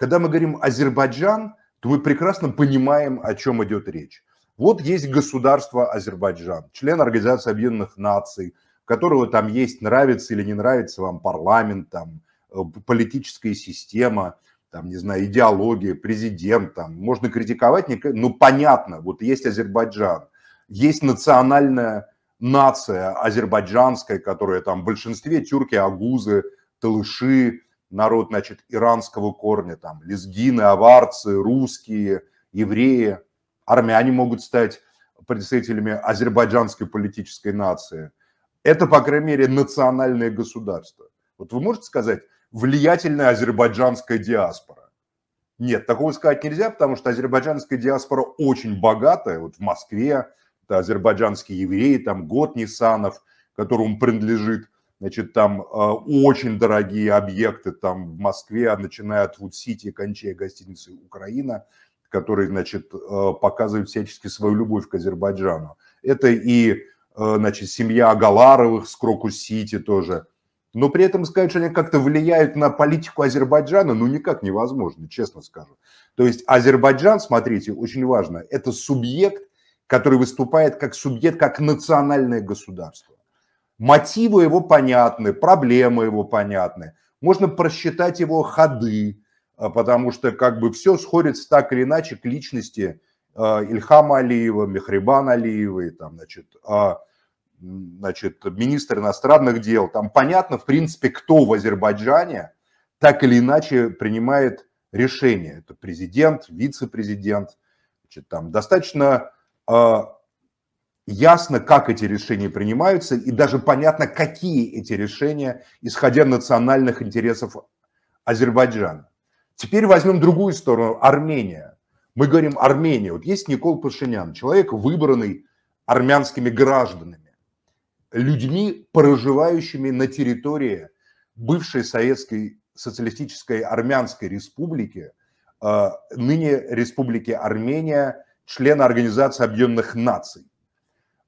Когда мы говорим «Азербайджан», то мы прекрасно понимаем, о чем идет речь. Вот есть государство Азербайджан, член Организации Объединенных Наций, которого там есть, нравится или не нравится вам парламент, там, э, политическая система, там, не знаю, идеология, президент, там, можно критиковать, но ну, понятно, вот есть Азербайджан, есть национальная нация азербайджанская, которая там в большинстве тюрки, агузы, талыши, народ, значит, иранского корня, там, лезгины, аварцы, русские, евреи, армяне могут стать представителями азербайджанской политической нации. Это, по крайней мере, национальное государство. Вот вы можете сказать, влиятельная азербайджанская диаспора? Нет, такого сказать нельзя, потому что азербайджанская диаспора очень богатая. Вот в Москве это азербайджанские евреи, там год Нисанов, которому принадлежит значит, там э, очень дорогие объекты там в Москве, начиная от Вуд-Сити, кончая гостиницы «Украина», которые, значит, э, показывают всячески свою любовь к Азербайджану. Это и, э, значит, семья Галаровых с Крокус-Сити тоже. Но при этом сказать, что они как-то влияют на политику Азербайджана, ну, никак невозможно, честно скажу. То есть Азербайджан, смотрите, очень важно, это субъект, который выступает как субъект, как национальное государство. Мотивы его понятны, проблемы его понятны. Можно просчитать его ходы, э, потому что как бы все сходится так или иначе к личности э, Ильхама Алиева, Мехрибан Алиевой, там, значит, а, значит, министр иностранных дел. Там понятно, в принципе, кто в Азербайджане так или иначе принимает решение. Это президент, вице-президент. Значит, там достаточно а, ясно, как эти решения принимаются, и даже понятно, какие эти решения, исходя национальных интересов Азербайджана. Теперь возьмем другую сторону, Армения. Мы говорим Армения. Вот есть Никол Пашинян, человек, выбранный армянскими гражданами, людьми, проживающими на территории бывшей Советской Социалистической Армянской Республики, э, ныне Республики Армения, члена Организации Объединенных Наций.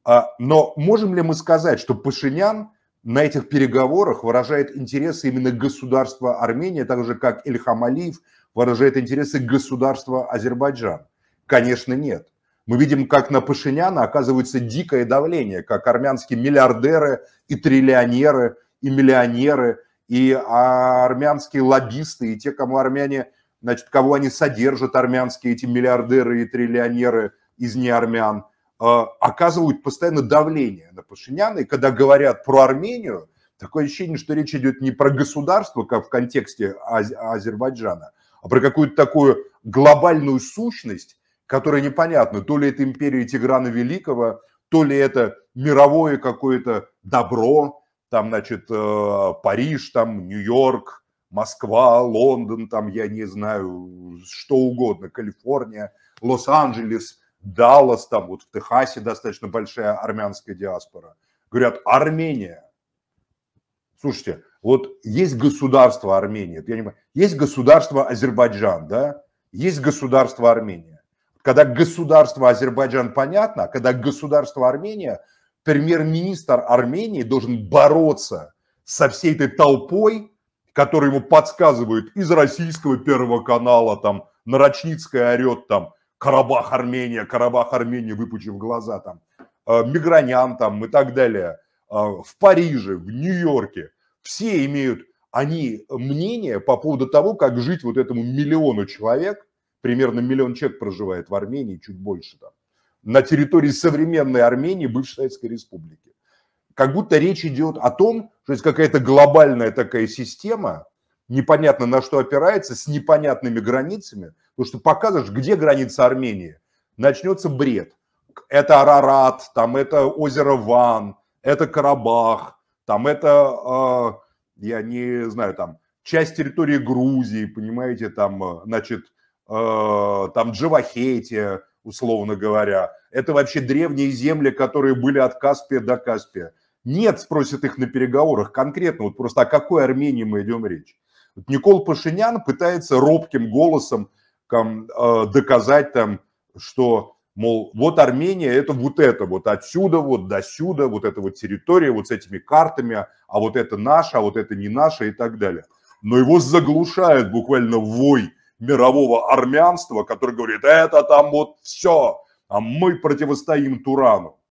А, но можем ли мы сказать, что Пашинян на этих переговорах выражает интересы именно государства Армения, так же как Ильхам Алиев выражает интересы государства Азербайджан? Конечно, нет. Мы видим, как на Пашиняна оказывается дикое давление, как армянские миллиардеры и триллионеры, и миллионеры, и а, армянские лоббисты, и те, кому армяне, значит, кого они содержат, армянские эти миллиардеры и триллионеры из неармян – а, оказывают постоянно давление на Пашиняна, и когда говорят про Армению, такое ощущение, что речь идет не про государство, как в контексте Азербайджана, а про какую-то такую глобальную сущность, которая непонятна, то ли это империя Тиграна Великого, то ли это мировое какое-то добро, там, значит, э, Париж, там, Нью-Йорк, Москва, Лондон, там, я не знаю, что угодно, Калифорния, Лос-Анджелес – Даллас, там вот в Техасе достаточно большая армянская диаспора. Говорят, Армения. Слушайте, вот есть государство Армения, я не понимаю, есть государство Азербайджан, да, есть государство Армения. Когда государство Азербайджан понятно, когда государство Армения, премьер-министр Армении должен бороться со всей этой толпой, которая ему подсказывает из российского первого канала, там, Нарочницкая орет, там, Карабах, Армения, Карабах, Армения, выпучив глаза там, э, Мигранян там и так далее, э, в Париже, в Нью-Йорке, все имеют они мнение по поводу того, как жить вот этому миллиону человек, примерно миллион человек проживает в Армении, чуть больше там, на территории современной Армении, бывшей Советской Республики. Как будто речь идет о том, что есть какая-то глобальная такая система, непонятно на что опирается, с непонятными границами, Потому что показываешь, где граница Армении, начнется бред. Это Арарат, там это озеро Ван, это Карабах, там это, э, я не знаю, там часть территории Грузии, понимаете, там, а, значит, э, там Джавахетия, условно говоря. Это вообще древние земли, которые были от Каспия до Каспия. Нет, спросят их на переговорах конкретно, вот просто о какой Армении мы идем речь. Вот Никол Пашинян пытается робким голосом там, э, доказать, там, что, мол, вот Армения – это вот это, вот отсюда, вот до сюда, вот эта вот территория, вот с этими картами, а вот это наше, а вот это не наше и так далее. Но его заглушает буквально вой мирового армянства, который говорит, это там вот все, а мы противостоим Турану.